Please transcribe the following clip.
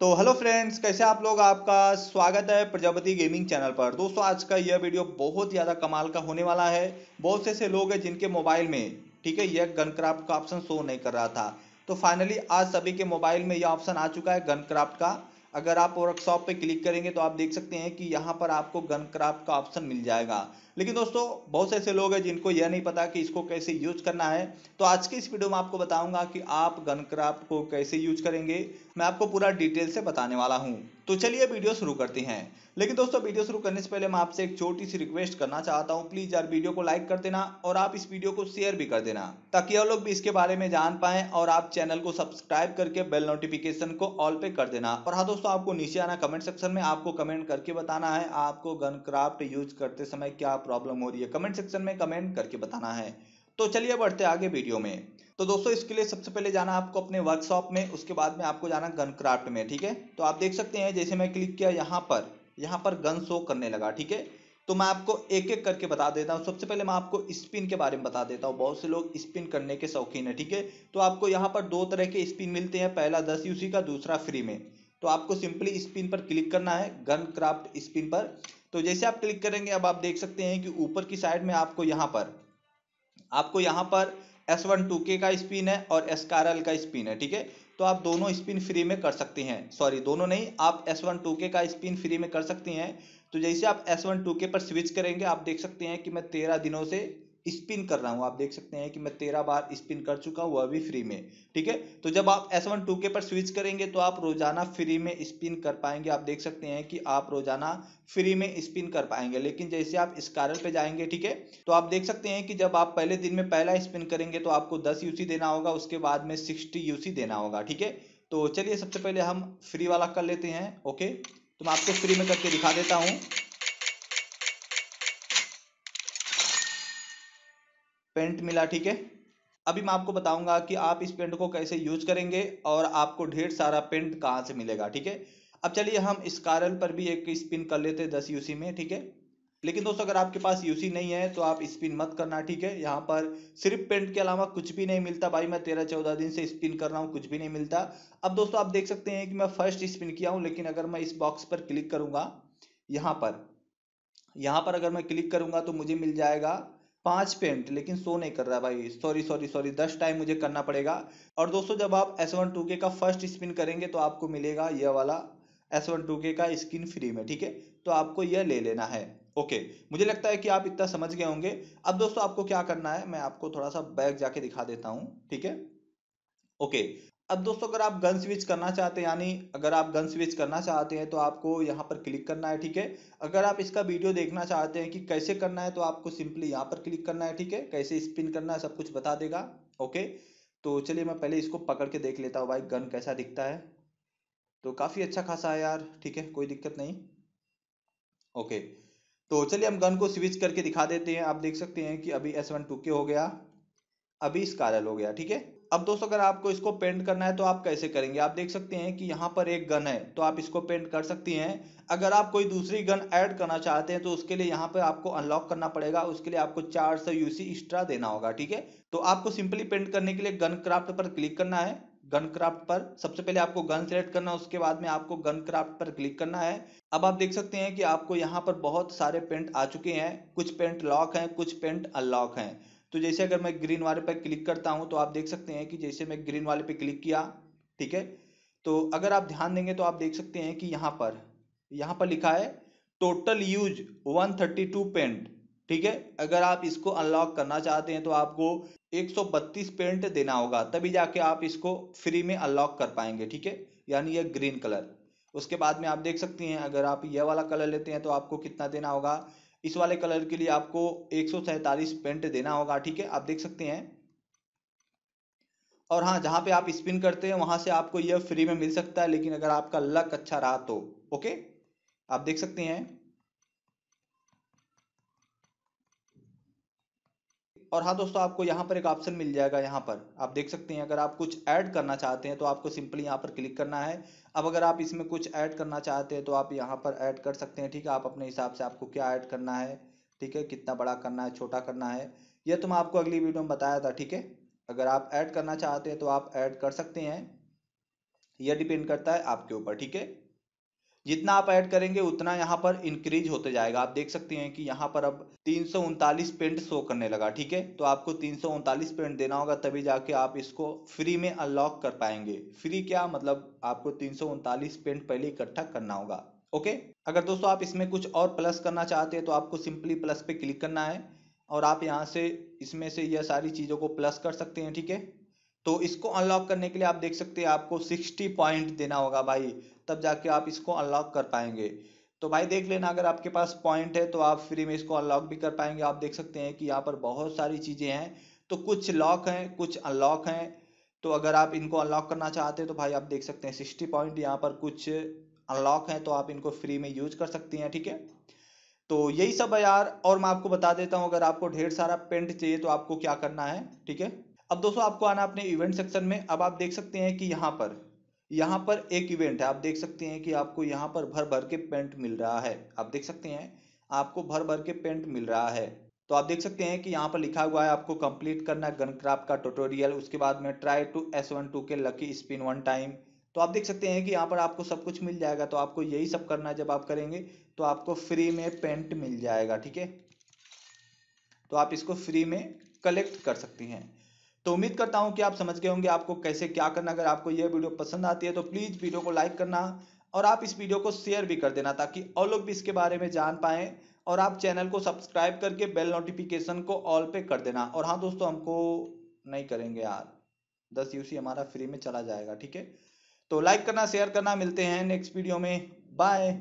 तो hello friends कैसे आप लोग आपका स्वागत है प्रजापति गेमिंग चैनल पर दोस्तों आज का यह वीडियो बहुत ज़्यादा कमाल का होने वाला है बहुत से ऐसे लोग हैं जिनके मोबाइल में ठीक है यह गन क्राफ्ट का ऑप्शन शो नहीं कर रहा था तो फाइनली आज सभी के मोबाइल में यह ऑप्शन आ चुका है गन क्राफ्ट का अगर आप वर्कशॉप पे क्लिक करेंगे तो आप देख सकते हैं कि यहाँ पर आपको गन क्राफ्ट का ऑप्शन मिल जाएगा लेकिन दोस्तों बहुत से ऐसे लोग हैं जिनको यह नहीं पता कि इसको कैसे यूज करना है तो आज के इस वीडियो में आपको बताऊंगा कि आप गन क्राफ्ट को कैसे यूज करेंगे मैं आपको पूरा डिटेल से बताने वाला हूँ तो चलिए वीडियो शुरू करते हैं लेकिन दोस्तों वीडियो शुरू करने से पहले मैं आपसे एक छोटी सी रिक्वेस्ट करना चाहता हूँ प्लीज़ यार वीडियो को लाइक कर देना और आप इस वीडियो को शेयर भी कर देना ताकि और लोग भी इसके बारे में जान पाए और आप चैनल को सब्सक्राइब करके बेल नोटिफिकेशन को ऑल पे कर देना और हाँ दोस्तों आपको नीचे आना कमेंट सेक्शन में आपको कमेंट करके बताना है आपको गन क्राफ्ट यूज करते समय क्या प्रॉब्लम हो रही है कमेंट सेक्शन में कमेंट करके बताना है तो चलिए बढ़ते आगे वीडियो में तो दोस्तों इसके लिए सबसे पहले जाना आपको अपने वर्कशॉप में उसके बाद में आपको जाना गन क्राफ्ट में ठीक है तो आप देख सकते हैं जैसे मैं क्लिक किया यहाँ पर यहाँ पर गन शो करने लगा ठीक है तो मैं आपको एक एक करके बता देता हूँ सबसे पहले मैं आपको स्पिन के बारे में बता देता हूँ बहुत से लोग स्पिन करने के शौकीन है ठीक है तो आपको यहाँ पर दो तरह के स्पिन मिलते हैं पहला दस यूसी का दूसरा फ्री में तो आपको सिंपली स्पिन पर क्लिक करना है गन क्राफ्ट स्पिन पर तो जैसे आप क्लिक करेंगे अब आप देख सकते हैं कि ऊपर की साइड में आपको यहाँ पर आपको यहाँ पर एस वन टू के का स्पिन है और एस का स्पिन है ठीक है तो आप दोनों स्पिन फ्री में कर सकते हैं सॉरी दोनों नहीं आप एस वन टू के का स्पिन फ्री में कर सकते हैं तो जैसे आप एस वन टू के पर स्विच करेंगे आप देख सकते हैं कि मैं तेरह दिनों से स्पिन कर रहा हूं आप देख सकते हैं कि मैं तेरह बार स्पिन कर चुका हूं वह भी फ्री में ठीक है तो जब आप एस वन टू के पर स्विच करेंगे तो आप रोजाना फ्री में स्पिन कर पाएंगे आप देख सकते हैं कि आप रोजाना फ्री में स्पिन कर पाएंगे लेकिन जैसे आप इस कारण पे जाएंगे ठीक है तो आप देख सकते हैं कि जब आप पहले दिन में पहला स्पिन करेंगे तो आपको दस यूसी देना होगा उसके बाद में सिक्सटी यूसी देना होगा ठीक है तो चलिए सबसे पहले हम फ्री वाला कर लेते हैं ओके तो मैं आपको फ्री में करके दिखा देता हूँ पेंट मिला ठीक है अभी मैं आपको बताऊंगा कि आप इस पेंट को कैसे यूज करेंगे और आपको ढेर सारा पेंट कहाँ से मिलेगा ठीक है अब चलिए हम इस कारल पर भी एक स्पिन कर लेते हैं दस यूसी में ठीक है लेकिन दोस्तों अगर आपके पास यूसी नहीं है तो आप स्पिन मत करना ठीक है यहाँ पर सिर्फ पेंट के अलावा कुछ भी नहीं मिलता भाई मैं तेरह चौदह दिन से स्पिन कर रहा हूँ कुछ भी नहीं मिलता अब दोस्तों आप देख सकते हैं कि मैं फर्स्ट स्पिन किया हूँ लेकिन अगर मैं इस बॉक्स पर क्लिक करूंगा यहाँ पर यहाँ पर अगर मैं क्लिक करूंगा तो मुझे मिल जाएगा पांच पेंट लेकिन सो नहीं कर रहा भाई सॉरी सॉरी सॉरी दस टाइम मुझे करना पड़ेगा और दोस्तों जब आप एस वन टू के का फर्स्ट स्पिन करेंगे तो आपको मिलेगा यह वाला एस वन टू के का स्किन फ्री में ठीक है तो आपको यह ले लेना है ओके मुझे लगता है कि आप इतना समझ गए होंगे अब दोस्तों आपको क्या करना है मैं आपको थोड़ा सा बैग जाके दिखा देता हूँ ठीक है ओके अब दोस्तों अगर आप गन स्विच करना चाहते हैं यानी अगर आप गन स्विच करना चाहते हैं तो आपको यहाँ पर क्लिक करना है ठीक है अगर आप इसका वीडियो देखना चाहते हैं कि कैसे करना है तो आपको सिंपली यहाँ पर क्लिक करना है ठीक है कैसे स्पिन करना है सब कुछ बता देगा ओके तो चलिए मैं पहले इसको पकड़ के देख लेता हूँ भाई गन कैसा दिखता है तो काफ़ी अच्छा खासा है यार ठीक है कोई दिक्कत नहीं ओके तो चलिए हम गन को स्विच करके दिखा देते हैं आप देख सकते हैं कि अभी एस वन टू के हो गया अभी स्कारल हो गया ठीक है अब दोस्तों अगर आपको इसको पेंट करना है तो आप कैसे करेंगे आप देख सकते हैं कि यहाँ पर एक गन है तो आप इसको पेंट कर सकती हैं अगर आप कोई दूसरी गन ऐड करना चाहते हैं तो उसके लिए यहाँ पर आपको अनलॉक करना पड़ेगा उसके लिए आपको चार सौ यूसी एक्स्ट्रा देना होगा ठीक है तो आपको सिंपली पेंट करने के लिए गन क्राफ्ट पर क्लिक करना है गन क्राफ्ट पर सबसे पहले आपको गन सेलेक्ट करना है उसके बाद में आपको गन क्राफ्ट पर क्लिक करना है अब आप देख सकते हैं कि आपको यहाँ पर बहुत सारे पेंट आ चुके हैं कुछ पेंट लॉक हैं कुछ पेंट अनलॉक हैं तो जैसे अगर मैं ग्रीन वाले पर क्लिक करता हूँ तो आप देख सकते हैं कि जैसे मैं ग्रीन वाले पर क्लिक किया ठीक है तो अगर आप ध्यान देंगे तो आप देख सकते हैं कि यहाँ पर यहाँ पर लिखा है टोटल यूज 132 पेंट ठीक है अगर आप इसको अनलॉक करना चाहते हैं तो आपको 132 पेंट देना होगा तभी जाके आप इसको फ्री में अनलॉक कर पाएंगे ठीक है यानी यह ग्रीन कलर उसके बाद में आप देख सकते हैं अगर आप यह वाला कलर लेते हैं तो आपको कितना देना होगा इस वाले कलर के लिए आपको एक पेंट देना होगा ठीक है आप देख सकते हैं और हाँ जहाँ पे आप स्पिन करते हैं वहाँ से आपको यह फ्री में मिल सकता है लेकिन अगर आपका लक अच्छा रहा तो ओके आप देख सकते हैं और हाँ दोस्तों आपको यहाँ पर एक ऑप्शन मिल जाएगा यहाँ पर आप देख सकते हैं अगर आप कुछ ऐड करना चाहते हैं तो आपको सिंपली यहाँ पर क्लिक करना है अब अगर आप इसमें कुछ ऐड करना चाहते हैं तो आप यहाँ पर ऐड कर सकते हैं ठीक है आप अपने हिसाब से आपको क्या ऐड करना है ठीक है कितना बड़ा करना है छोटा करना है यह तो मैं आपको अगली वीडियो में बताया था ठीक है अगर आप ऐड करना चाहते हैं तो आप ऐड कर सकते हैं यह डिपेंड करता है आपके ऊपर ठीक है जितना आप ऐड करेंगे उतना यहाँ पर इंक्रीज होते जाएगा आप देख सकते हैं कि यहाँ पर अब तीन सौ उनतालीस पेंट शो करने लगा ठीक है तो आपको तीन सौ उनतालीस पेंट देना होगा तभी जाके आप इसको फ्री में अनलॉक कर पाएंगे फ्री क्या मतलब आपको तीन सौ उनतालीस पेंट पहले इकट्ठा करना होगा ओके अगर दोस्तों आप इसमें कुछ और प्लस करना चाहते हैं तो आपको सिंपली प्लस पे क्लिक करना है और आप यहाँ से इसमें से यह सारी चीज़ों को प्लस कर सकते हैं ठीक है तो इसको अनलॉक करने के लिए आप देख सकते हैं आपको सिक्सटी पॉइंट देना होगा भाई तब जाके आप इसको अनलॉक कर पाएंगे तो भाई देख लेना अगर आपके पास पॉइंट है तो आप फ्री में इसको अनलॉक भी कर पाएंगे आप देख सकते हैं कि यहाँ पर बहुत सारी चीज़ें हैं तो कुछ लॉक हैं कुछ अनलॉक हैं तो अगर आप इनको अनलॉक करना चाहते हैं तो भाई आप देख सकते हैं सिक्सटी पॉइंट यहाँ पर कुछ अनलॉक हैं तो आप इनको फ्री में यूज कर सकती हैं ठीक है तो यही सब है यार और मैं आपको बता देता हूँ अगर आपको ढेर सारा पेंट चाहिए तो आपको क्या करना है ठीक है अब दोस्तों आपको आना अपने इवेंट सेक्शन में अब आप देख सकते हैं कि यहाँ पर यहाँ पर एक इवेंट है आप देख सकते हैं कि आपको यहाँ पर भर भर के पेंट मिल रहा है आप देख सकते हैं आपको भर भर के पेंट मिल रहा है तो आप देख सकते हैं कि यहाँ पर लिखा हुआ है आपको कंप्लीट करना गन क्राफ्ट का ट्यूटोरियल उसके बाद में try to S one two के लकी स्पिन वन टाइम तो आप देख सकते हैं कि यहाँ पर आपको सब कुछ मिल जाएगा तो आपको यही सब करना जब आप करेंगे तो आपको फ्री में पेंट मिल जाएगा ठीक है तो आप इसको फ्री में कलेक्ट कर सकती हैं तो उम्मीद करता हूँ कि आप समझ गए होंगे आपको कैसे क्या करना अगर आपको यह वीडियो पसंद आती है तो प्लीज़ वीडियो को लाइक करना और आप इस वीडियो को शेयर भी कर देना ताकि और लोग भी इसके बारे में जान पाए और आप चैनल को सब्सक्राइब करके बेल नोटिफिकेशन को ऑल पे कर देना और हाँ दोस्तों हमको नहीं करेंगे यार दस यूसी हमारा फ्री में चला जाएगा ठीक है तो लाइक करना शेयर करना मिलते हैं नेक्स्ट वीडियो में बाय